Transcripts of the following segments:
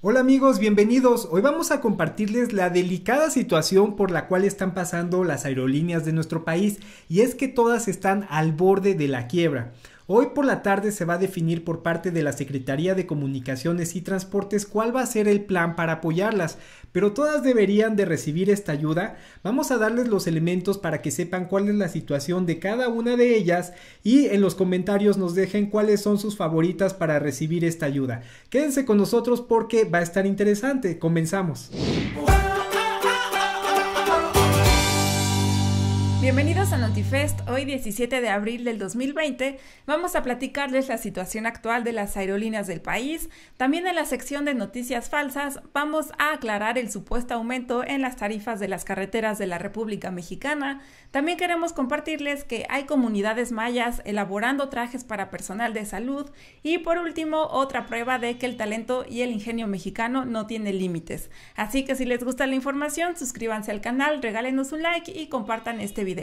Hola amigos, bienvenidos. Hoy vamos a compartirles la delicada situación por la cual están pasando las aerolíneas de nuestro país y es que todas están al borde de la quiebra. Hoy por la tarde se va a definir por parte de la Secretaría de Comunicaciones y Transportes cuál va a ser el plan para apoyarlas, pero todas deberían de recibir esta ayuda. Vamos a darles los elementos para que sepan cuál es la situación de cada una de ellas y en los comentarios nos dejen cuáles son sus favoritas para recibir esta ayuda. Quédense con nosotros porque va a estar interesante. Comenzamos. Bienvenidos a NotiFest. Hoy 17 de abril del 2020 vamos a platicarles la situación actual de las aerolíneas del país. También en la sección de noticias falsas vamos a aclarar el supuesto aumento en las tarifas de las carreteras de la República Mexicana. También queremos compartirles que hay comunidades mayas elaborando trajes para personal de salud. Y por último, otra prueba de que el talento y el ingenio mexicano no tiene límites. Así que si les gusta la información, suscríbanse al canal, regálenos un like y compartan este video.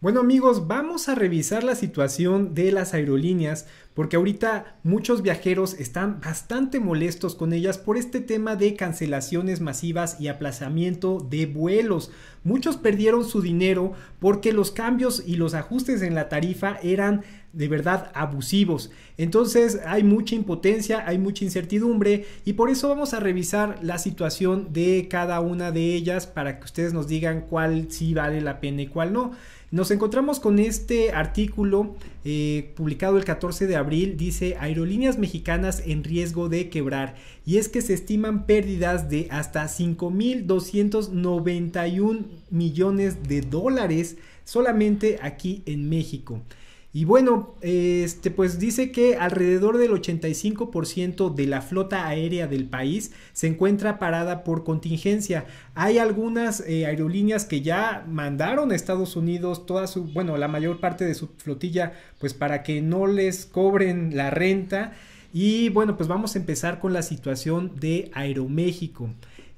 Bueno amigos, vamos a revisar la situación de las aerolíneas porque ahorita muchos viajeros están bastante molestos con ellas por este tema de cancelaciones masivas y aplazamiento de vuelos. Muchos perdieron su dinero porque los cambios y los ajustes en la tarifa eran de verdad abusivos. Entonces hay mucha impotencia, hay mucha incertidumbre y por eso vamos a revisar la situación de cada una de ellas para que ustedes nos digan cuál sí vale la pena y cuál no. Nos encontramos con este artículo eh, publicado el 14 de abril abril dice aerolíneas mexicanas en riesgo de quebrar y es que se estiman pérdidas de hasta 5.291 millones de dólares solamente aquí en México. Y bueno, este pues dice que alrededor del 85% de la flota aérea del país se encuentra parada por contingencia. Hay algunas eh, aerolíneas que ya mandaron a Estados Unidos toda su, bueno, la mayor parte de su flotilla pues para que no les cobren la renta. Y bueno, pues vamos a empezar con la situación de Aeroméxico.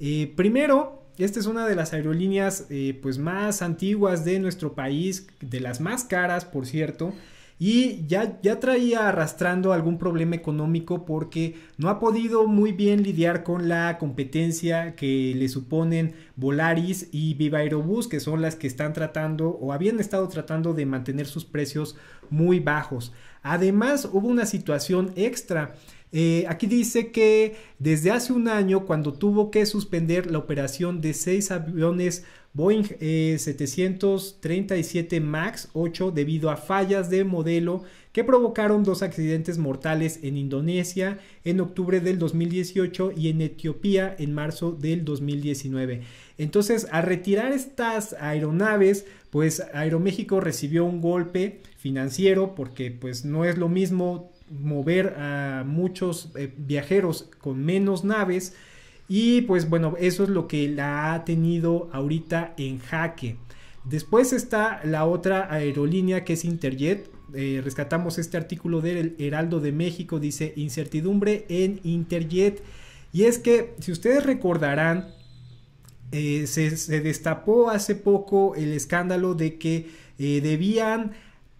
Eh, primero, esta es una de las aerolíneas eh, pues más antiguas de nuestro país, de las más caras, por cierto. Y ya, ya traía arrastrando algún problema económico porque no ha podido muy bien lidiar con la competencia que le suponen Volaris y Viva Aerobús, que son las que están tratando o habían estado tratando de mantener sus precios muy bajos. Además, hubo una situación extra. Eh, aquí dice que desde hace un año, cuando tuvo que suspender la operación de seis aviones Boeing 737 eh, MAX 8 debido a fallas de modelo que provocaron dos accidentes mortales en Indonesia en octubre del 2018 y en Etiopía en marzo del 2019. Entonces, al retirar estas aeronaves, pues Aeroméxico recibió un golpe financiero porque pues no es lo mismo mover a muchos eh, viajeros con menos naves y pues bueno, eso es lo que la ha tenido ahorita en jaque. Después está la otra aerolínea que es Interjet. Eh, rescatamos este artículo del Heraldo de México, dice incertidumbre en Interjet. Y es que, si ustedes recordarán, eh, se, destapó hace poco el escándalo de que debían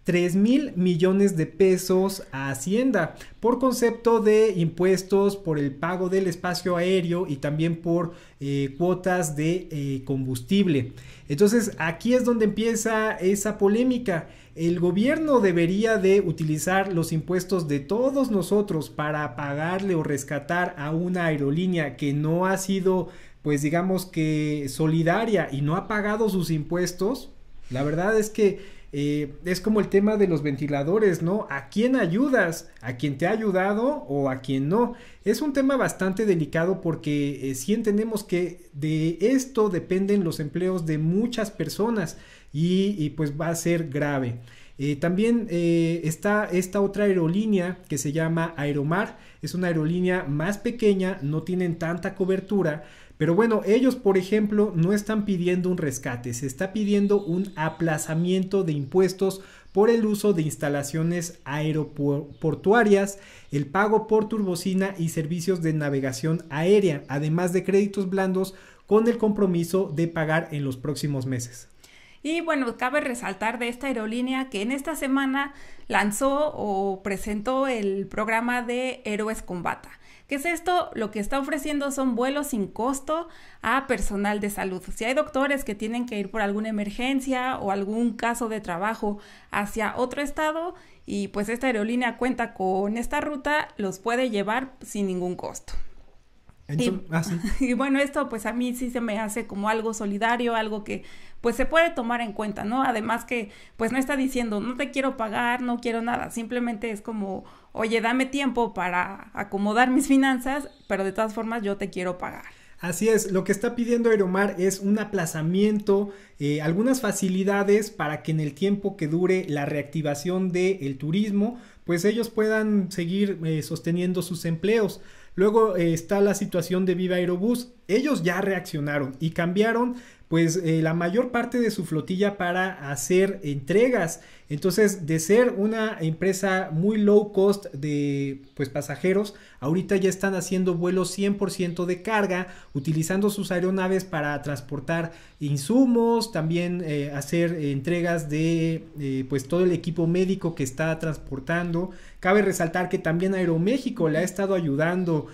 3 mil millones de pesos a Hacienda por concepto de impuestos por el pago del espacio aéreo y también por eh, cuotas de eh, combustible. Entonces aquí es donde empieza esa polémica. El gobierno debería de utilizar los impuestos de todos nosotros para pagarle o rescatar a una aerolínea que no ha sido pues digamos que solidaria y no ha pagado sus impuestos. La verdad es que eh, es como el tema de los ventiladores, ¿no? ¿A quién ayudas? ¿A quien te ha ayudado o a quien no? Es un tema bastante delicado porque eh, si entendemos que de esto dependen los empleos de muchas personas y, pues va a ser grave. Eh, también está esta otra aerolínea que se llama Aeromar. Es una aerolínea más pequeña, no tienen tanta cobertura, pero bueno, ellos, por ejemplo, no están pidiendo un rescate, se está pidiendo un aplazamiento de impuestos por el uso de instalaciones aeroportuarias, el pago por turbocina y servicios de navegación aérea, además de créditos blandos con el compromiso de pagar en los próximos meses. Y bueno, cabe resaltar de esta aerolínea que en esta semana lanzó o presentó el programa de Héroes Combata. ¿Qué es esto? Lo que está ofreciendo son vuelos sin costo a personal de salud. Si hay doctores que tienen que ir por alguna emergencia o algún caso de trabajo hacia otro estado y pues esta aerolínea cuenta con esta ruta, los puede llevar sin ningún costo. Ah, y, bueno, esto pues a mí sí se me hace como algo solidario, algo que pues se puede tomar en cuenta, ¿no? Además que pues no está diciendo, no te quiero pagar, no quiero nada, simplemente es como, oye, dame tiempo para acomodar mis finanzas, pero de todas formas yo te quiero pagar. Así es, lo que está pidiendo Aeromar es un aplazamiento, eh, algunas facilidades para que en el tiempo que dure la reactivación del turismo, pues ellos puedan seguir eh, sosteniendo sus empleos. Luego eh, está la situación de Viva Aerobús. Ellos ya reaccionaron y cambiaron pues eh, la mayor parte de su flotilla para hacer entregas. Entonces, de ser una empresa muy low cost de pues pasajeros, ahorita ya están haciendo vuelos 100% de carga, utilizando sus aeronaves para transportar insumos, también eh, hacer entregas de eh, pues todo el equipo médico que está transportando. Cabe resaltar que también Aeroméxico le ha estado ayudando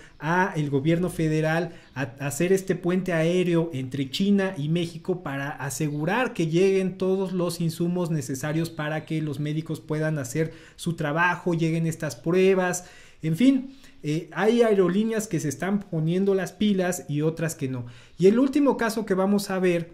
el gobierno federal a, hacer este puente aéreo entre China y México para asegurar que lleguen todos los insumos necesarios para que los médicos puedan hacer su trabajo, lleguen estas pruebas, en fin. Eh, hay aerolíneas que se están poniendo las pilas y otras que no. Y el último caso que vamos a ver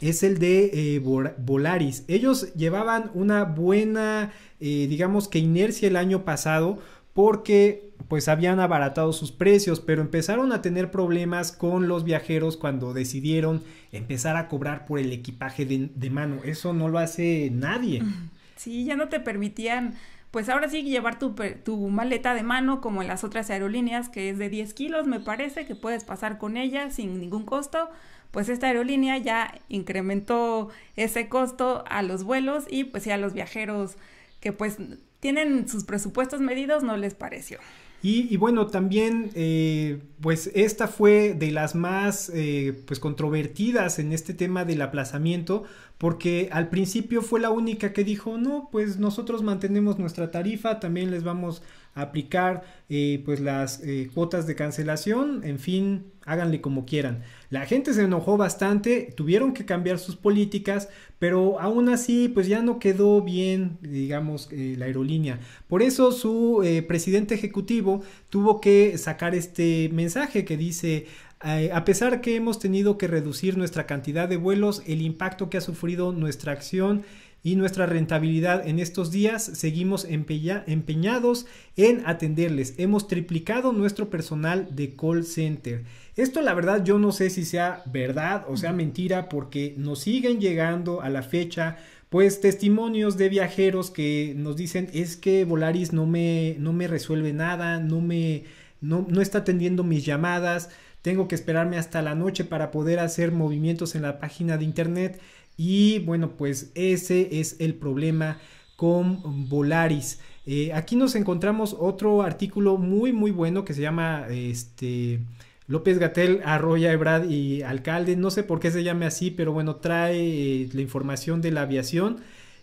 es el de eh, Volaris. Ellos llevaban una buena, eh, digamos que inercia el año pasado porque pues habían abaratado sus precios, pero empezaron a tener problemas con los viajeros cuando decidieron empezar a cobrar por el equipaje de, mano. Eso no lo hace nadie. Sí, ya no te permitían pues ahora sí llevar tu, tu, maleta de mano como en las otras aerolíneas, que es de 10 kilos, me parece, que puedes pasar con ella sin ningún costo. Pues esta aerolínea ya incrementó ese costo a los vuelos y pues ya a los viajeros que pues tienen sus presupuestos medidos no les pareció. Y, bueno, también, eh, pues esta fue de las más eh, pues controvertidas en este tema del aplazamiento, porque al principio fue la única que dijo, no, pues nosotros mantenemos nuestra tarifa, también les vamos a aplicar eh, pues las eh, cuotas de cancelación, en fin, háganle como quieran. La gente se enojó bastante, tuvieron que cambiar sus políticas, pero aún así pues ya no quedó bien, digamos, eh, la aerolínea. Por eso su presidente ejecutivo tuvo que sacar este mensaje que dice, eh, a pesar que hemos tenido que reducir nuestra cantidad de vuelos, el impacto que ha sufrido nuestra acción y nuestra rentabilidad en estos días, seguimos empeñados en atenderles. Hemos triplicado nuestro personal de call center. Esto la verdad yo no sé si sea verdad o sea mentira porque nos siguen llegando a la fecha pues testimonios de viajeros que nos dicen es que Volaris no me, no me resuelve nada, no me no, no está atendiendo mis llamadas tengo que esperarme hasta la noche para poder hacer movimientos en la página de internet y bueno, pues ese es el problema con Volaris. Eh, aquí nos encontramos otro artículo muy muy bueno que se llama este López Gatel Arroya Ebrad y Alcalde, no sé por qué se llame así, pero bueno, trae eh, la información de la aviación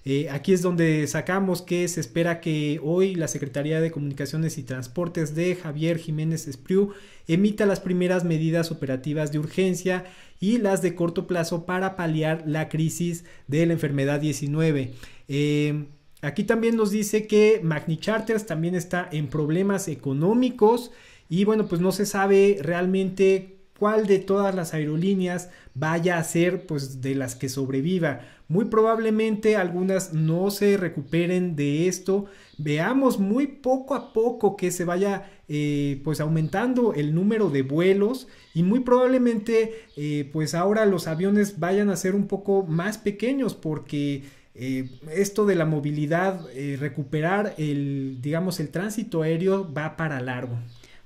eh, aquí es donde sacamos que se espera que hoy la Secretaría de Comunicaciones y Transportes de Javier Jiménez Espriu emita las primeras medidas operativas de urgencia y las de corto plazo para paliar la crisis de la enfermedad 19. Eh, aquí también nos dice que Magni Charters también está en problemas económicos y bueno, pues no se sabe realmente cuál de todas las aerolíneas vaya a ser pues de las que sobreviva. Muy probablemente algunas no se recuperen de esto. Veamos muy poco a poco que se vaya eh, pues aumentando el número de vuelos y muy probablemente eh, pues ahora los aviones vayan a ser un poco más pequeños porque eh, esto de la movilidad, recuperar el digamos el tránsito aéreo va para largo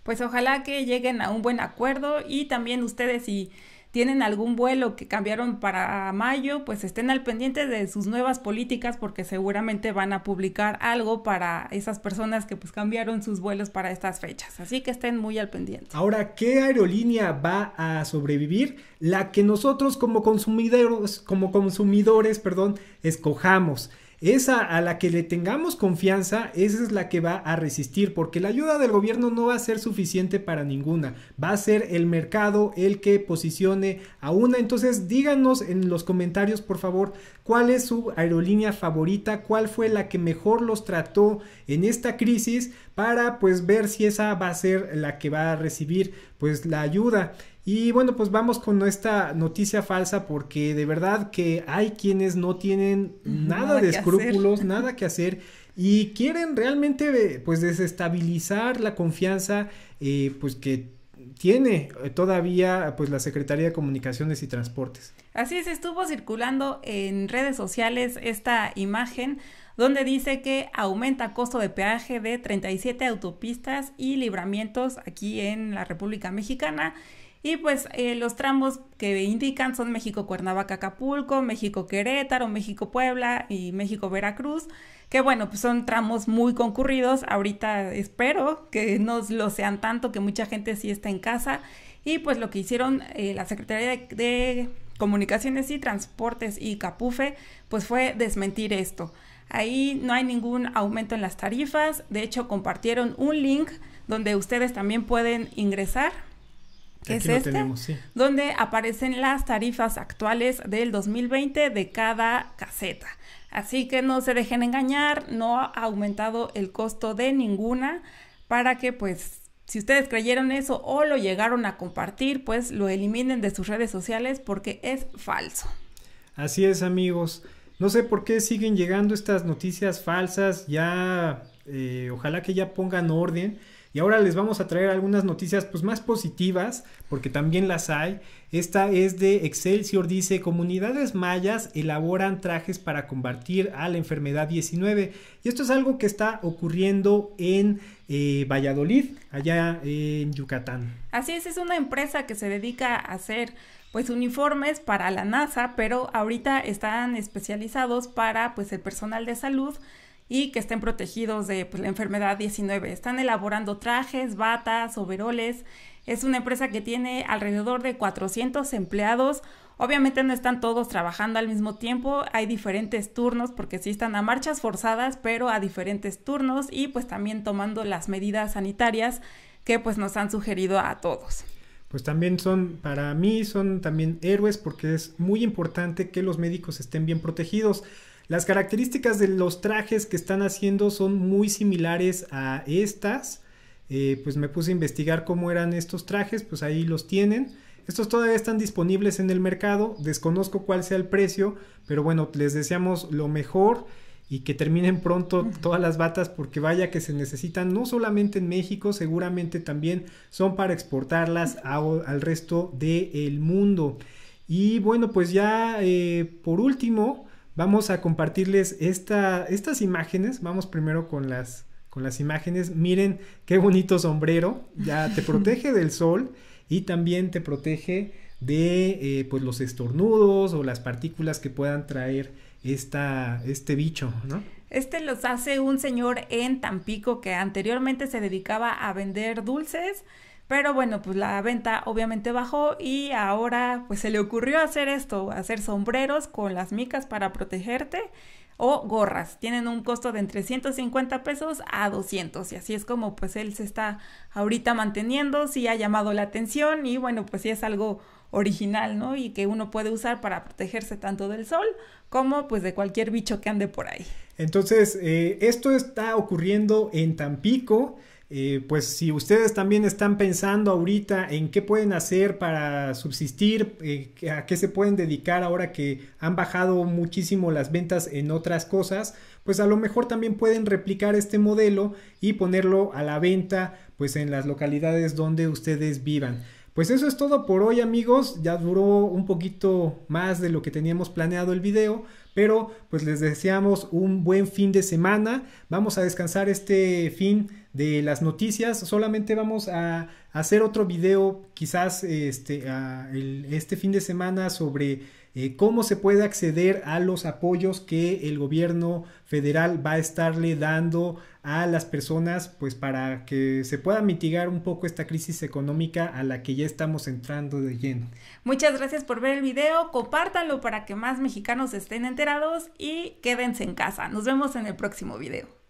pues ojalá que lleguen a un buen acuerdo y también ustedes si tienen algún vuelo que cambiaron para mayo, pues estén al pendiente de sus nuevas políticas porque seguramente van a publicar algo para esas personas que pues cambiaron sus vuelos para estas fechas. Así que estén muy al pendiente. Ahora, ¿qué aerolínea va a sobrevivir? La que nosotros como consumidores, como consumidores, perdón, escojamos. Esa a la que le tengamos confianza, esa es la que va a resistir, porque la ayuda del gobierno no va a ser suficiente para ninguna. Va a ser el mercado el que posicione a una. Entonces díganos en los comentarios, por favor, cuál es su aerolínea favorita, cuál fue la que mejor los trató en esta crisis para pues ver si esa va a ser la que va a recibir pues la ayuda. Y bueno, pues vamos con esta noticia falsa porque de verdad que hay quienes no tienen nada, de escrúpulos, nada que hacer y quieren realmente eh, pues desestabilizar la confianza eh, pues que tiene eh, todavía pues la Secretaría de Comunicaciones y Transportes. Así es, estuvo circulando en redes sociales esta imagen donde dice que aumenta costo de peaje de 37 autopistas y libramientos aquí en la República Mexicana. Y pues eh, los tramos que indican son México Cuernavaca Acapulco, México Querétaro, México Puebla y México Veracruz, que bueno, pues son tramos muy concurridos. Ahorita espero que no lo sean tanto, que mucha gente sí está en casa. Y pues lo que hicieron eh, la Secretaría de Comunicaciones y Transportes y Capufe, pues fue desmentir esto. Ahí no hay ningún aumento en las tarifas. De hecho, compartieron un link donde ustedes también pueden ingresar, es este, donde aparecen las tarifas actuales del 2020 de cada caseta. Así que no se dejen engañar, no ha aumentado el costo de ninguna para que pues si ustedes creyeron eso o lo llegaron a compartir, pues lo eliminen de sus redes sociales porque es falso. Así es amigos. No sé por qué siguen llegando estas noticias falsas, ya eh, ojalá que ya pongan orden. Y ahora les vamos a traer algunas noticias pues más positivas, porque también las hay. Esta es de Excelsior, dice, comunidades mayas elaboran trajes para combatir a la enfermedad 19. Y esto es algo que está ocurriendo en eh, Valladolid, allá en Yucatán. Así es, es una empresa que se dedica a hacer pues uniformes para la NASA, pero ahorita están especializados para pues el personal de salud y que estén protegidos de pues, la enfermedad 19. Están elaborando trajes, batas, overoles. Es una empresa que tiene alrededor de 400 empleados. Obviamente no están todos trabajando al mismo tiempo, hay diferentes turnos porque sí están a marchas forzadas, pero a diferentes turnos y pues también tomando las medidas sanitarias que pues nos han sugerido a todos pues también son, para mí son también héroes porque es muy importante que los médicos estén bien protegidos. Las características de los trajes que están haciendo son muy similares a estas. Eh, pues me puse a investigar cómo eran estos trajes, pues ahí los tienen. Estos todavía están disponibles en el mercado, desconozco cuál sea el precio, pero bueno, les deseamos lo mejor y que terminen pronto todas las batas porque vaya que se necesitan no solamente en México, seguramente también son para exportarlas al resto del mundo. Y bueno, pues ya eh, por último vamos a compartirles esta, estas imágenes. Vamos primero con las, con las imágenes. Miren qué bonito sombrero, ya te protege del sol y también te protege de eh, pues los estornudos o las partículas que puedan traer este bicho, ¿no? Este los hace un señor en Tampico que anteriormente se dedicaba a vender dulces, pero bueno, pues la venta obviamente bajó y ahora pues se le ocurrió hacer esto, hacer sombreros con las micas para protegerte o gorras. Tienen un costo de entre 150 pesos a 200 y así es como pues él se está ahorita manteniendo, sí ha llamado la atención y bueno, pues sí es algo original, ¿no? Y que uno puede usar para protegerse tanto del sol como pues de cualquier bicho que ande por ahí. Entonces, eh, esto está ocurriendo en Tampico. Eh, pues si ustedes también están pensando ahorita en qué pueden hacer para subsistir, eh, a qué se pueden dedicar ahora que han bajado muchísimo las ventas en otras cosas, pues a lo mejor también pueden replicar este modelo y ponerlo a la venta pues en las localidades donde ustedes vivan. Pues eso es todo por hoy amigos, ya duró un poquito más de lo que teníamos planeado el video, pero pues les deseamos un buen fin de semana. Vamos a descansar este fin de las noticias. Solamente vamos a hacer otro video quizás este, este fin de semana sobre eh, cómo se puede acceder a los apoyos que el gobierno federal va a estarle dando a las personas pues para que se pueda mitigar un poco esta crisis económica a la que ya estamos entrando de lleno. Muchas gracias por ver el video, compártanlo para que más mexicanos estén enterados y quédense en casa. Nos vemos en el próximo video.